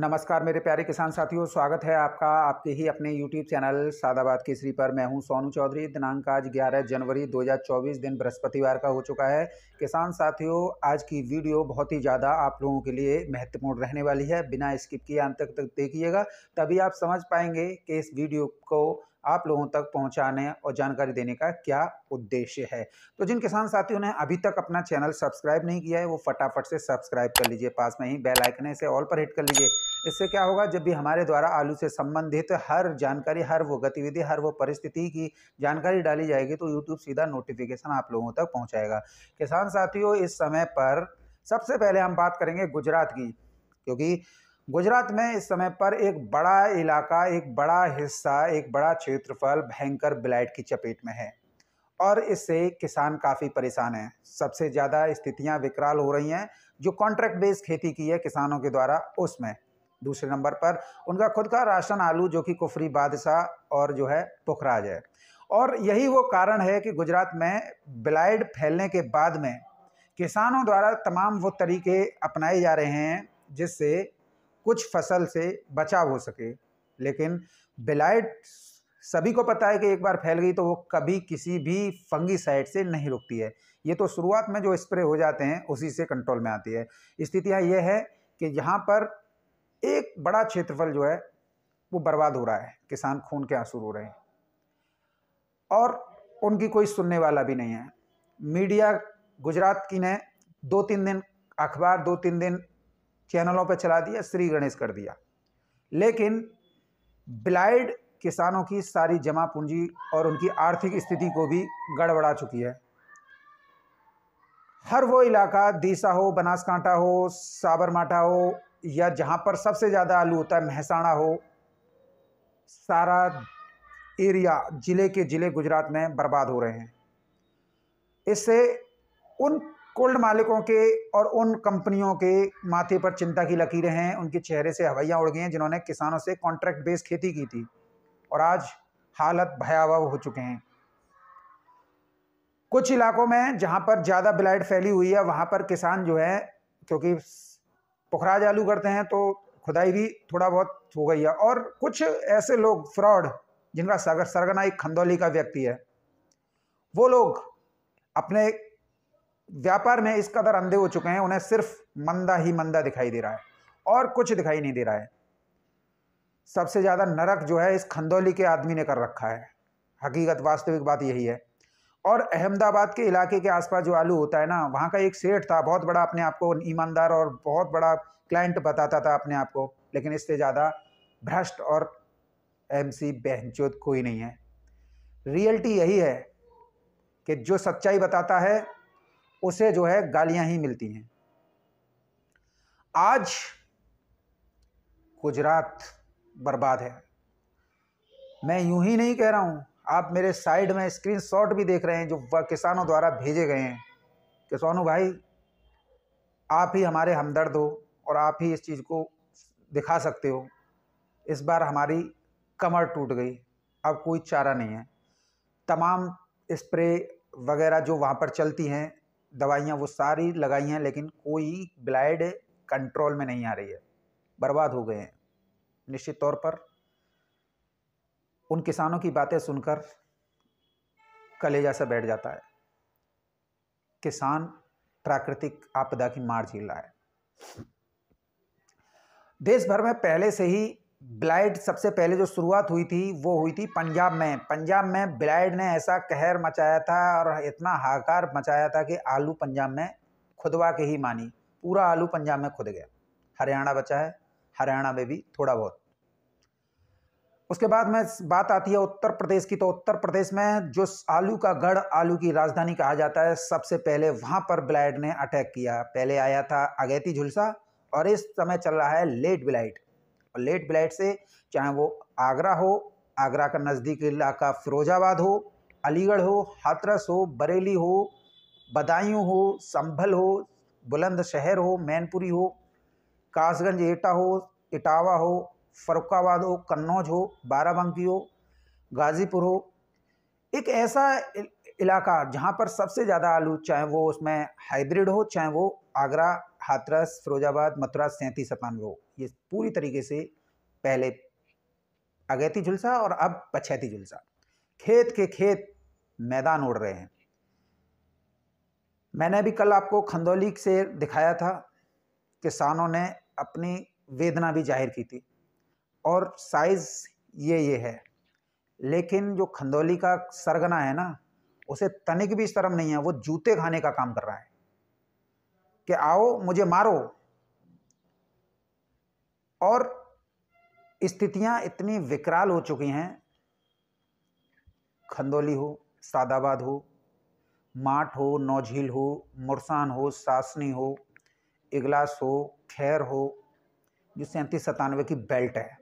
नमस्कार मेरे प्यारे किसान साथियों स्वागत है आपका आपके ही अपने यूट्यूब चैनल सादाबाद केसरी पर मैं हूं सोनू चौधरी दिनांक आज 11 जनवरी 2024 दिन बृहस्पतिवार का हो चुका है किसान साथियों आज की वीडियो बहुत ही ज़्यादा आप लोगों के लिए महत्वपूर्ण रहने वाली है बिना स्किप किए अंत तक देखिएगा तभी आप समझ पाएंगे कि इस वीडियो को आप लोगों तक पहुंचाने और जानकारी देने का क्या उद्देश्य है तो जिन किसान साथियों ने अभी तक अपना चैनल सब्सक्राइब नहीं किया है वो फटाफट से सब्सक्राइब कर लीजिए पास में ही बेल आइकन से ऑल पर हिट कर लीजिए इससे क्या होगा जब भी हमारे द्वारा आलू से संबंधित हर जानकारी हर वो गतिविधि हर वो परिस्थिति की जानकारी डाली जाएगी तो यूट्यूब सीधा नोटिफिकेशन आप लोगों तक पहुँचाएगा किसान साथियों इस समय पर सबसे पहले हम बात करेंगे गुजरात की क्योंकि गुजरात में इस समय पर एक बड़ा इलाका एक बड़ा हिस्सा एक बड़ा क्षेत्रफल भयंकर ब्लाइट की चपेट में है और इससे किसान काफ़ी परेशान हैं सबसे ज़्यादा स्थितियां विकराल हो रही हैं जो कॉन्ट्रैक्ट बेस्ड खेती की है किसानों के द्वारा उसमें दूसरे नंबर पर उनका खुद का राशन आलू जो कि कुफरी बादशाह और जो है पुखराज है और यही वो कारण है कि गुजरात में ब्लाइड फैलने के बाद में किसानों द्वारा तमाम वो तरीके अपनाए जा रहे हैं जिससे कुछ फसल से बचाव हो सके लेकिन ब्लाइड सभी को पता है कि एक बार फैल गई तो वो कभी किसी भी फंगी साइड से नहीं रुकती है ये तो शुरुआत में जो स्प्रे हो जाते हैं उसी से कंट्रोल में आती है स्थितियाँ ये है कि यहाँ पर एक बड़ा क्षेत्रफल जो है वो बर्बाद हो रहा है किसान खून के आंसू रो रहे हैं और उनकी कोई सुनने वाला भी नहीं है मीडिया गुजरात की ने दो तीन दिन अखबार दो तीन दिन चैनलों पर चला दिया श्री गणेश कर दिया लेकिन ब्लाइड किसानों की सारी जमा पूंजी और उनकी आर्थिक स्थिति को भी गड़बड़ा चुकी है हर वो इलाका दीसा हो बनासकांठा हो साबरमाटा हो या जहाँ पर सबसे ज़्यादा आलू होता है महसाणा हो सारा एरिया ज़िले के ज़िले गुजरात में बर्बाद हो रहे हैं इससे उन कोल्ड मालिकों के और उन कंपनियों के माथे पर चिंता की लकीरें हैं उनके चेहरे से हवैयाँ उड़ गई हैं जिन्होंने किसानों से कॉन्ट्रैक्ट बेस्ड खेती की थी और आज हालत भयावह हो चुके हैं कुछ इलाकों में जहाँ पर ज़्यादा ब्लाइट फैली हुई है वहाँ पर किसान जो है क्योंकि पुखराज आलू करते हैं तो खुदाई भी थोड़ा बहुत हो गई है और कुछ ऐसे लोग फ्रॉड जिनका सगर सरगना एक खंदौली का व्यक्ति है वो लोग अपने व्यापार में इस कदर अंधे हो चुके हैं उन्हें सिर्फ मंदा ही मंदा दिखाई दे रहा है और कुछ दिखाई नहीं दे रहा है सबसे ज़्यादा नरक जो है इस खंदौली के आदमी ने कर रखा है हकीकत वास्तविक बात यही है और अहमदाबाद के इलाके के आसपास जो आलू होता है ना वहाँ का एक सेठ था बहुत बड़ा अपने आप को ईमानदार और बहुत बड़ा क्लाइंट बताता था अपने आप को लेकिन इससे ज़्यादा भ्रष्ट और एम सी कोई नहीं है रियलिटी यही है कि जो सच्चाई बताता है उसे जो है गालियाँ ही मिलती हैं आज गुजरात बर्बाद है मैं यूं ही नहीं कह रहा हूं आप मेरे साइड में स्क्रीनशॉट भी देख रहे हैं जो किसानों द्वारा भेजे गए हैं किसानों भाई आप ही हमारे हमदर्द हो और आप ही इस चीज़ को दिखा सकते हो इस बार हमारी कमर टूट गई अब कोई चारा नहीं है तमाम स्प्रे वगैरह जो वहाँ पर चलती हैं दवाइयाँ वो सारी लगाई हैं लेकिन कोई ब्लाइड कंट्रोल में नहीं आ रही है बर्बाद हो गए हैं निश्चित तौर पर उन किसानों की बातें सुनकर कलेजा सा बैठ जाता है किसान प्राकृतिक आपदा की मार झील रहा है देश भर में पहले से ही ब्लाइड सबसे पहले जो शुरुआत हुई थी वो हुई थी पंजाब में पंजाब में ब्लाइड ने ऐसा कहर मचाया था और इतना हाकार मचाया था कि आलू पंजाब में खुदवा के ही मानी पूरा आलू पंजाब में खुद गया हरियाणा बचा है हरियाणा में भी थोड़ा बहुत उसके बाद में बात आती है उत्तर प्रदेश की तो उत्तर प्रदेश में जो आलू का गढ़ आलू की राजधानी कहा जाता है सबसे पहले वहाँ पर ब्लाइट ने अटैक किया पहले आया था अगैती झुलसा और इस समय चल रहा है लेट ब्लाइट और लेट ब्लाइट से चाहे वो आगरा हो आगरा का नज़दीकी इलाका फिरोजाबाद हो अलीगढ़ हो हाथरस हो बरेली हो बदायूं हो संभल हो बुलंदशहर हो मैनपुरी हो कासगंज एटा हो इटावा हो फ़रुखाबाद हो कन्नौज हो बाराबंकी हो गाज़ीपुर हो एक ऐसा इलाका जहाँ पर सबसे ज़्यादा आलू चाहे वो उसमें हाइब्रिड हो चाहे वो आगरा हाथरस फिरोजाबाद मथुरा सैंतीस सतानवे हो ये पूरी तरीके से पहले अगैती झुलसा और अब पछैती झुलसा खेत के खेत मैदान उड़ रहे हैं मैंने भी कल आपको खंदौली से दिखाया था किसानों ने अपनी वेदना भी जाहिर की थी और साइज़ ये ये है लेकिन जो खंदौली का सरगना है ना उसे तनिक भी शर्म नहीं है वो जूते खाने का काम कर रहा है कि आओ मुझे मारो और स्थितियां इतनी विकराल हो चुकी हैं खंदौली हो सादाबाद हो माठ हो नौझील हो मुरसान हो सासनी हो इगलास हो खैर हो जो सैंतीस सतानवे की बेल्ट है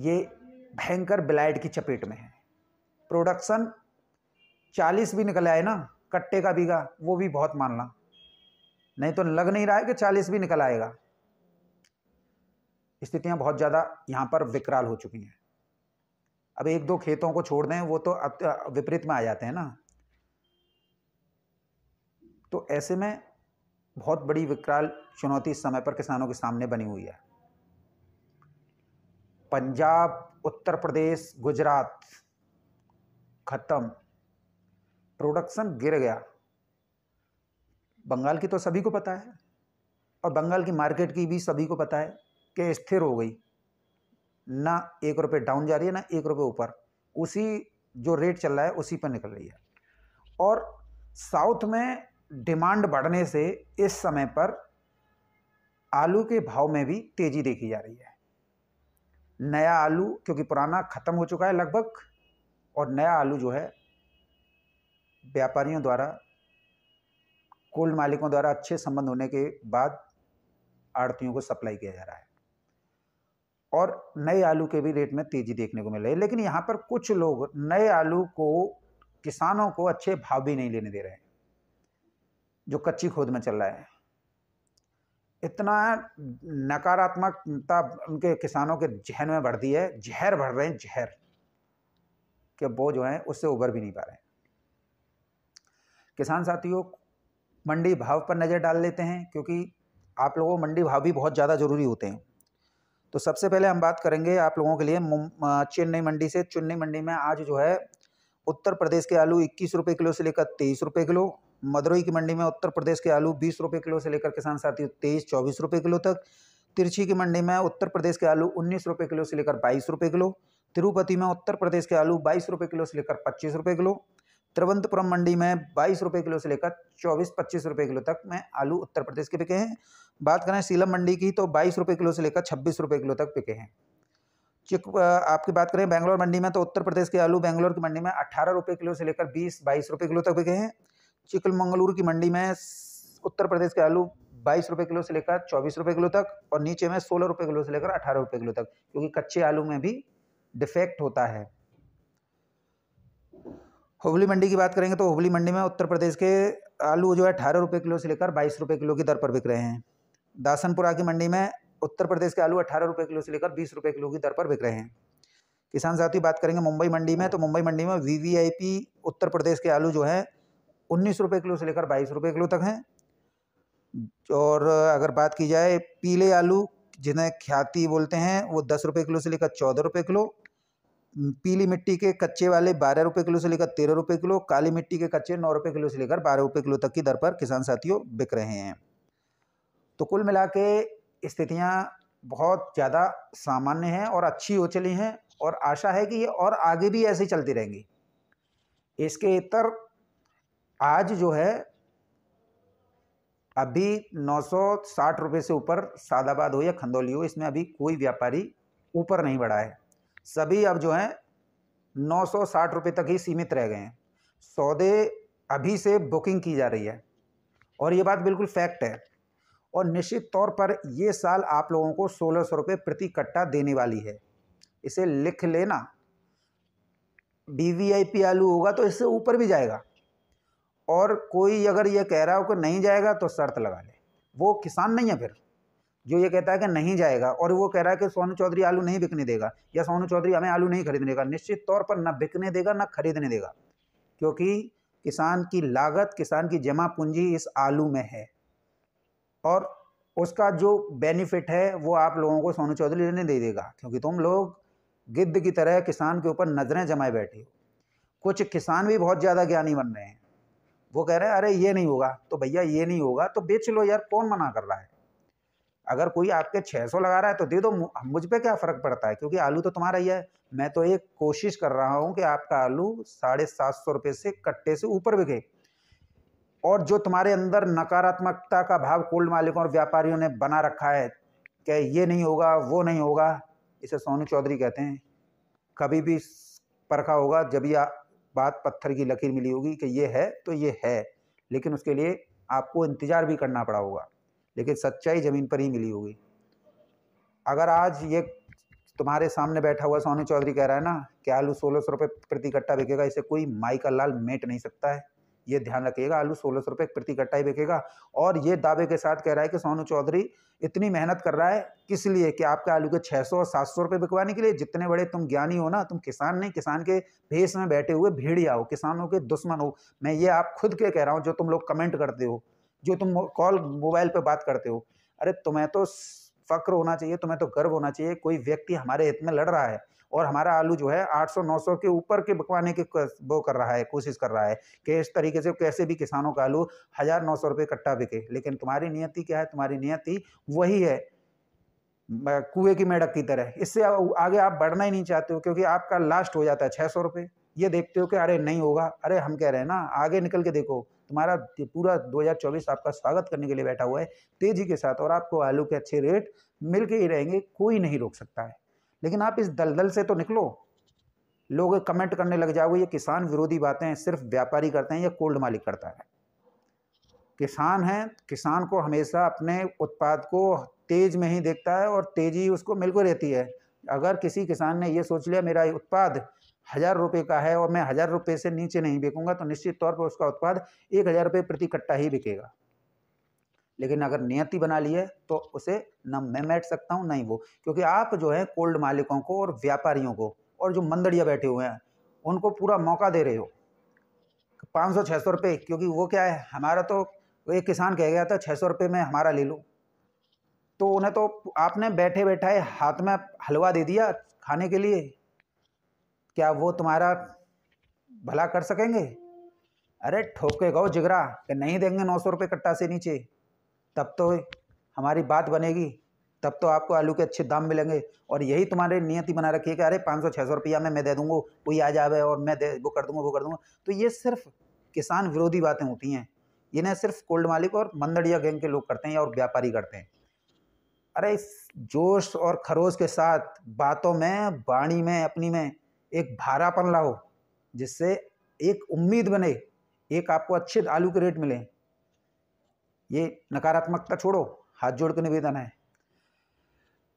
ये भयंकर ब्लाइट की चपेट में है प्रोडक्शन चालीस भी निकल आए ना कट्टे का बीघा वो भी बहुत मानना नहीं तो लग नहीं रहा है कि चालीस भी निकल आएगा स्थितियां बहुत ज़्यादा यहाँ पर विकराल हो चुकी हैं अब एक दो खेतों को छोड़ दें वो तो विपरीत में आ जाते हैं ना तो ऐसे में बहुत बड़ी विकराल चुनौती इस समय पर किसानों के सामने बनी हुई है पंजाब उत्तर प्रदेश गुजरात ख़त्म प्रोडक्शन गिर गया बंगाल की तो सभी को पता है और बंगाल की मार्केट की भी सभी को पता है कि स्थिर हो गई ना एक रुपये डाउन जा रही है ना एक रुपये ऊपर उसी जो रेट चल रहा है उसी पर निकल रही है और साउथ में डिमांड बढ़ने से इस समय पर आलू के भाव में भी तेज़ी देखी जा रही है नया आलू क्योंकि पुराना ख़त्म हो चुका है लगभग और नया आलू जो है व्यापारियों द्वारा कोल्ड मालिकों द्वारा अच्छे संबंध होने के बाद आड़तियों को सप्लाई किया जा रहा है और नए आलू के भी रेट में तेज़ी देखने को मिल रही है लेकिन यहाँ पर कुछ लोग नए आलू को किसानों को अच्छे भाव भी नहीं लेने दे रहे हैं जो कच्ची खोद में चल रहा है इतना नकारात्मकता उनके किसानों के जहन में बढ़ दी है जहर बढ़ रहे हैं जहर के वो जो है उससे उबर भी नहीं पा रहे किसान साथियों मंडी भाव पर नज़र डाल लेते हैं क्योंकि आप लोगों मंडी भाव भी बहुत ज़्यादा ज़रूरी होते हैं तो सबसे पहले हम बात करेंगे आप लोगों के लिए चेन्नई मंडी से चेन्नई मंडी में आज जो है उत्तर प्रदेश के आलू इक्कीस रुपये किलो से लेकर तेईस रुपये किलो मदुरई की मंडी में उत्तर प्रदेश के आलू बीस रुपये किलो से लेकर किसान साथी तेईस चौबीस रुपये किलो तक तिरछी की मंडी में उत्तर प्रदेश के आलू उन्नीस रुपये किलो से लेकर बाईस रुपये किलो तिरुपति में उत्तर प्रदेश के आलू बाईस रुपये किलो से लेकर पच्चीस रुपये किलो तिरुवंतपुरम मंडी में बाईस रुपये किलो से लेकर चौबीस पच्चीस रुपये किलो तक में आलू उत्तर प्रदेश के बिके हैं बात करें सीलम मंडी की तो बाईस रुपये किलो से लेकर छब्बीस रुपये किलो तक बिके हैं चिक आपकी बात करें बैंगलोर मंडी में तो उत्तर प्रदेश के आलू बैंगलोर की मंडी में अठारह रुपये किलो से लेकर बीस बाईस रुपये किलो तक बिके हैं चिकलमंगलूर की मंडी में उत्तर प्रदेश के आलू बाईस रुपये किलो से लेकर चौबीस रुपये किलो तक और नीचे में सोलह रुपये किलो से लेकर अठारह रुपये किलो तक क्योंकि कच्चे आलू में भी डिफेक्ट होता है हुबली मंडी की बात करेंगे तो हुबली मंडी में उत्तर प्रदेश के आलू जो है अठारह रुपये किलो से लेकर बाईस रुपये किलो की दर पर बिक रहे हैं दासनपुरा की मंडी में उत्तर प्रदेश के आलू अठारह रुपये किलो से लेकर बीस रुपये किलो की दर पर बिक रहे हैं किसान साथी बात करेंगे मुंबई मंडी में तो मुंबई मंडी में वी उत्तर प्रदेश के आलू जो है उन्नीस रुपये किलो से लेकर बाईस रुपये किलो तक हैं और अगर बात की जाए पीले आलू जिन्हें ख्याति बोलते हैं वो दस रुपये किलो से लेकर चौदह रुपये किलो पीली मिट्टी के कच्चे वाले बारह रुपये किलो से लेकर तेरह रुपये किलो काली मिट्टी के कच्चे नौ रुपये किलो से लेकर बारह रुपये किलो तक की दर पर किसान साथियों बिक रहे हैं तो कुल मिला के स्थितियाँ बहुत ज़्यादा सामान्य हैं और अच्छी हो चली हैं और आशा है कि ये और आगे भी ऐसे चलती रहेंगी इसके इतर आज जो है अभी 960 रुपए से ऊपर सादाबाद हो या खंदौली हो इसमें अभी कोई व्यापारी ऊपर नहीं बढ़ा है सभी अब जो है 960 रुपए तक ही सीमित रह गए हैं सौदे अभी से बुकिंग की जा रही है और ये बात बिल्कुल फैक्ट है और निश्चित तौर पर ये साल आप लोगों को सोलह सौ रुपये प्रति कट्टा देने वाली है इसे लिख लेना बी वी आई पी आलू होगा तो इससे ऊपर भी जाएगा और कोई अगर ये कह रहा हो कि नहीं जाएगा तो शर्त लगा ले वो किसान नहीं है फिर जो ये कहता है कि नहीं जाएगा और वो कह रहा है कि सोनू चौधरी आलू नहीं बिकने देगा या सोनू चौधरी हमें आलू नहीं खरीदने का निश्चित तौर पर ना बिकने देगा ना खरीदने देगा क्योंकि किसान की लागत किसान की जमा पूंजी इस आलू में है और उसका जो बेनिफिट है वो आप लोगों को सोनू चौधरी ने दे देगा क्योंकि तुम लोग गिद्ध की तरह किसान के ऊपर नज़रें जमाए बैठे हो कुछ किसान भी बहुत ज़्यादा ज्ञानी बन रहे हैं वो कह रहे हैं अरे ये नहीं होगा तो भैया ये नहीं होगा तो बेच लो यार कौन मना कर रहा है अगर कोई आपके 600 लगा रहा है तो दे दो मुझ पर क्या फ़र्क पड़ता है क्योंकि आलू तो तुम्हारा ही है मैं तो एक कोशिश कर रहा हूँ कि आपका आलू साढ़े सात सौ रुपये से कट्टे से ऊपर बिके और जो तुम्हारे अंदर नकारात्मकता का भाव कोल्ड मालिकों और व्यापारियों ने बना रखा है कि ये नहीं होगा वो नहीं होगा इसे सोनू चौधरी कहते हैं कभी भी परखा होगा जब यह बात पत्थर की लकीर मिली होगी कि ये है तो ये है लेकिन उसके लिए आपको इंतज़ार भी करना पड़ा होगा लेकिन सच्चाई ज़मीन पर ही मिली होगी अगर आज ये तुम्हारे सामने बैठा हुआ सोनी चौधरी कह रहा है ना कि आलू सोलह सौ रुपये प्रति कट्टा बिकेगा इसे कोई माई का लाल मेट नहीं सकता है ये ध्यान रखिएगा आलू सोलह सौ रुपये प्रति कट्टा ही बिकेगा और ये दावे के साथ कह रहा है कि सोनू चौधरी इतनी मेहनत कर रहा है किस लिए कि आपके आलू के 600 और 700 रुपये बिकवाने के लिए जितने बड़े तुम ज्ञानी हो ना तुम किसान नहीं किसान के भेस में बैठे हुए भेड़िया हो किसानों के दुश्मन हो मैं ये आप खुद के कह रहा हूँ जो तुम लोग कमेंट करते हो जो तुम कॉल मोबाइल पर बात करते हो अरे तुम्हें तो फ़क्र होना चाहिए तुम्हें तो गर्व होना चाहिए कोई व्यक्ति हमारे हित में लड़ रहा है और हमारा आलू जो है 800-900 के ऊपर के बकवाने की वो कर रहा है कोशिश कर रहा है कि इस तरीके से कैसे भी किसानों का आलू हज़ार नौ सौ रुपये कट्टा बिके लेकिन तुम्हारी नियति क्या है तुम्हारी नियति वही है कुएँ की मेढक की तरह इससे आगे आप बढ़ना ही नहीं चाहते हो क्योंकि आपका लास्ट हो जाता है छः सौ रुपये ये देखते हो कि अरे नहीं होगा अरे हम कह रहे हैं ना आगे निकल के देखो तुम्हारा पूरा 2024 आपका स्वागत करने के लिए बैठा हुआ है तेज़ी के साथ और आपको आलू के अच्छे रेट मिल के ही रहेंगे कोई नहीं रोक सकता है लेकिन आप इस दलदल से तो निकलो लोग कमेंट करने लग जाओगे ये किसान विरोधी बातें सिर्फ व्यापारी करते हैं या कोल्ड मालिक करता है किसान हैं किसान को हमेशा अपने उत्पाद को तेज़ में ही देखता है और तेज़ी उसको मिल रहती है अगर किसी किसान ने ये सोच लिया मेरा उत्पाद हज़ार रुपये का है और मैं हज़ार रुपये से नीचे नहीं बिकूंगा तो निश्चित तौर पर उसका उत्पाद एक हज़ार रुपये प्रति कट्टा ही बिकेगा लेकिन अगर नियति बना ली है तो उसे न मैं बैठ सकता हूँ नहीं वो क्योंकि आप जो है कोल्ड मालिकों को और व्यापारियों को और जो मंदड़िया बैठे हुए हैं उनको पूरा मौका दे रहे हो पाँच सौ छः सौ रुपये क्योंकि वो क्या है हमारा तो एक किसान कह गया था छः सौ रुपये में हमारा ले लो तो उन्हें तो आपने बैठे बैठाए हाथ में हलवा दे दिया खाने के लिए क्या वो तुम्हारा भला कर सकेंगे अरे ठोके गो जिगरा कि नहीं देंगे नौ सौ रुपये कट्टा से नीचे तब तो हमारी बात बनेगी तब तो आपको आलू के अच्छे दाम मिलेंगे और यही तुम्हारे नियति बना रखी है कि अरे पाँच सौ छः सौ रुपया में मैं दे दूँगा कोई आ जावे और मैं दे वो कर दूँगा वो कर दूँगा तो ये सिर्फ किसान विरोधी बातें होती हैं ये ना सिर्फ कोल्ड मालिक और मंदड़िया गैंग के लोग करते हैं और व्यापारी करते हैं अरे जोश और खरोश के साथ बातों में वाणी में अपनी में एक भारापन लाओ जिससे एक उम्मीद बने एक आपको अच्छे आलू के रेट मिलें ये नकारात्मकता छोड़ो हाथ जोड़ के निवेदन है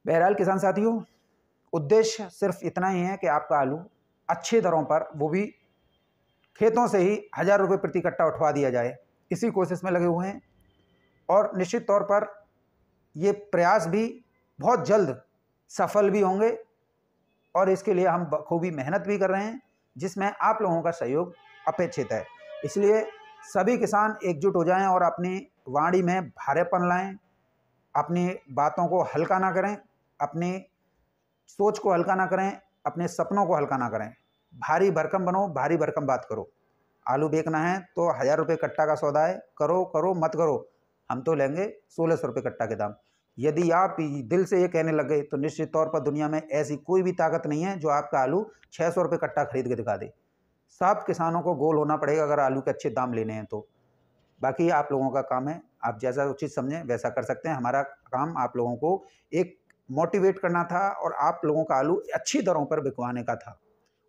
बहरहाल किसान साथियों उद्देश्य सिर्फ इतना ही है कि आपका आलू अच्छे दरों पर वो भी खेतों से ही हज़ार रुपये प्रति कट्टा उठवा दिया जाए इसी कोशिश में लगे हुए हैं और निश्चित तौर पर ये प्रयास भी बहुत जल्द सफल भी होंगे और इसके लिए हम बखूबी मेहनत भी कर रहे हैं जिसमें आप लोगों का सहयोग अपेक्षित है इसलिए सभी किसान एकजुट हो जाएं और अपनी वाणी में भारेपन लाएं अपनी बातों को हल्का ना करें अपनी सोच को हल्का ना करें अपने सपनों को हल्का ना करें भारी भरकम बनो भारी भरकम बात करो आलू बेचना है तो हज़ार रुपये कट्टा का सौदा है करो करो मत करो हम तो लेंगे सोलह सौ रुपये कट्टा के दाम यदि आप दिल से ये कहने लग गए तो निश्चित तौर पर दुनिया में ऐसी कोई भी ताकत नहीं है जो आपका आलू छः सौ रुपये कट्टा खरीद के दिखा दे सब किसानों को गोल होना पड़ेगा अगर आलू के अच्छे दाम लेने हैं तो बाकी आप लोगों का काम है आप जैसा उचित समझें वैसा कर सकते हैं हमारा काम आप लोगों को एक मोटिवेट करना था और आप लोगों का आलू अच्छी दरों पर बिकवाने का था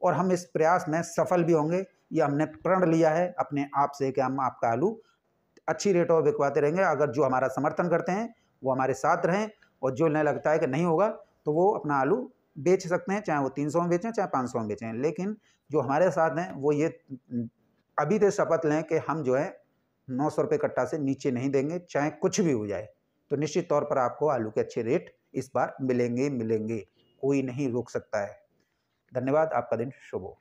और हम इस प्रयास में सफल भी होंगे ये हमने प्रण लिया है अपने आप से कि हम आपका आलू अच्छी रेटों पर बिकवाते रहेंगे अगर जो हमारा समर्थन करते हैं वो हमारे साथ रहें और जो उन्हें लगता है कि नहीं होगा तो वो अपना आलू बेच सकते हैं चाहे वो तीन सौ में बेचें चाहे पाँच सौ में बेचें लेकिन जो हमारे साथ हैं वो ये अभी तो शपथ लें कि हम जो है नौ सौ रुपये कट्टा से नीचे नहीं देंगे चाहे कुछ भी हो जाए तो निश्चित तौर पर आपको आलू के अच्छे रेट इस बार मिलेंगे मिलेंगे कोई नहीं रोक सकता है धन्यवाद आपका दिन शुभ हो